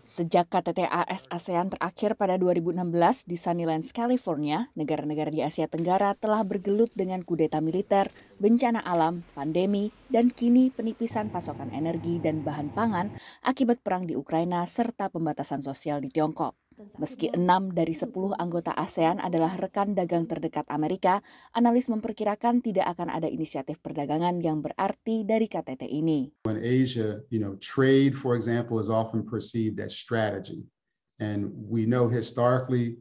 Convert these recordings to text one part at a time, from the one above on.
Sejak KTT AS ASEAN terakhir pada 2016 di Sunnylands, California, negara-negara di Asia Tenggara telah bergelut dengan kudeta militer, bencana alam, pandemi, dan kini penipisan pasokan energi dan bahan pangan akibat perang di Ukraina serta pembatasan sosial di Tiongkok. Meski enam dari sepuluh anggota ASEAN adalah rekan dagang terdekat Amerika, analis memperkirakan tidak akan ada inisiatif perdagangan yang berarti dari KTT ini. When Asia, you know, trade, for example, is often perceived as strategy. And we know historically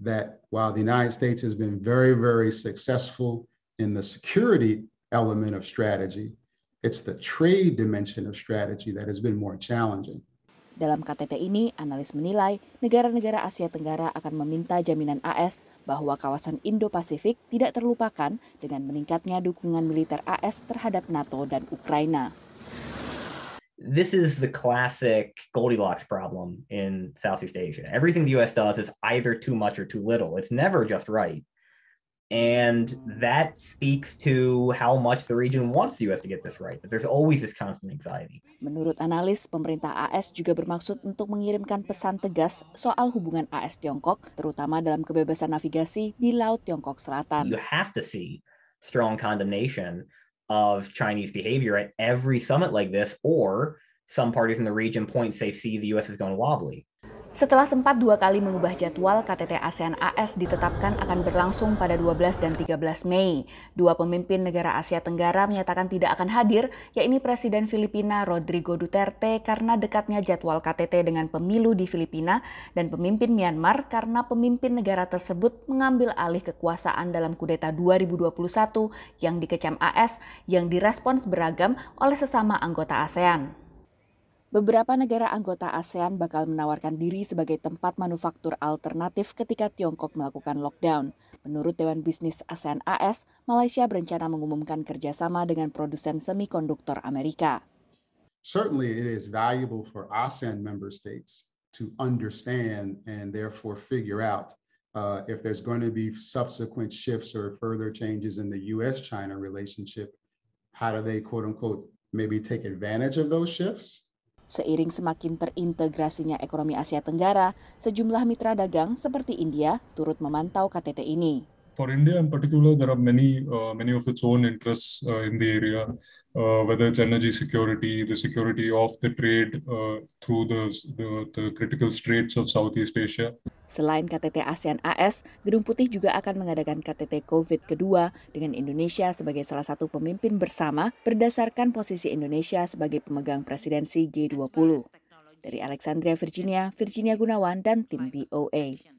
that while the United States has been very, very successful in the security element of strategy, it's the trade dimension of strategy that has been more challenging. Dalam KTT ini, analis menilai negara-negara Asia Tenggara akan meminta jaminan AS bahwa kawasan Indo-Pasifik tidak terlupakan dengan meningkatnya dukungan militer AS terhadap NATO dan Ukraina. This is the classic Goldilocks problem in Southeast Asia. Everything the US does is either too much or too little. It's never just right. And that speaks to how much the region wants the US to get this right, that there's always this constant anxiety. Menurut analis, pemerintah AS juga bermaksud untuk mengirimkan pesan tegas soal hubungan AS Tiongkok, terutama dalam kebebasan navigasi di Laut Tiongkok Selatan. You have to see strong condemnation of Chinese behavior at every summit like this or some parties in the region point say see the US is going wobbly. Setelah sempat dua kali mengubah jadwal, KTT ASEAN AS ditetapkan akan berlangsung pada 12 dan 13 Mei. Dua pemimpin negara Asia Tenggara menyatakan tidak akan hadir, yakni Presiden Filipina Rodrigo Duterte karena dekatnya jadwal KTT dengan pemilu di Filipina dan pemimpin Myanmar karena pemimpin negara tersebut mengambil alih kekuasaan dalam kudeta 2021 yang dikecam AS yang direspons beragam oleh sesama anggota ASEAN. Beberapa negara anggota ASEAN bakal menawarkan diri sebagai tempat manufaktur alternatif ketika Tiongkok melakukan lockdown. Menurut Dewan Bisnis ASEAN AS, Malaysia berencana mengumumkan kerjasama dengan produsen semikonduktor Amerika. Certainly it is valuable for ASEAN member states to understand and therefore figure out uh, if there's going to be subsequent shifts or further changes in the US-China relationship, how do they quote unquote maybe take advantage of those shifts? Seiring semakin terintegrasinya ekonomi Asia Tenggara, sejumlah mitra dagang seperti India turut memantau KTT ini. For India in particular, there are many uh, many of its own interests uh, in the area, uh, whether it's energy security, the security of the trade uh, through the, the the critical straits of Southeast Asia. Selain KTT ASEAN AS, Gedung Putih juga akan mengadakan KTT COVID kedua dengan Indonesia sebagai salah satu pemimpin bersama berdasarkan posisi Indonesia sebagai pemegang presidensi G20. Dari Alexandria, Virginia, Virginia Gunawan, dan tim BOA.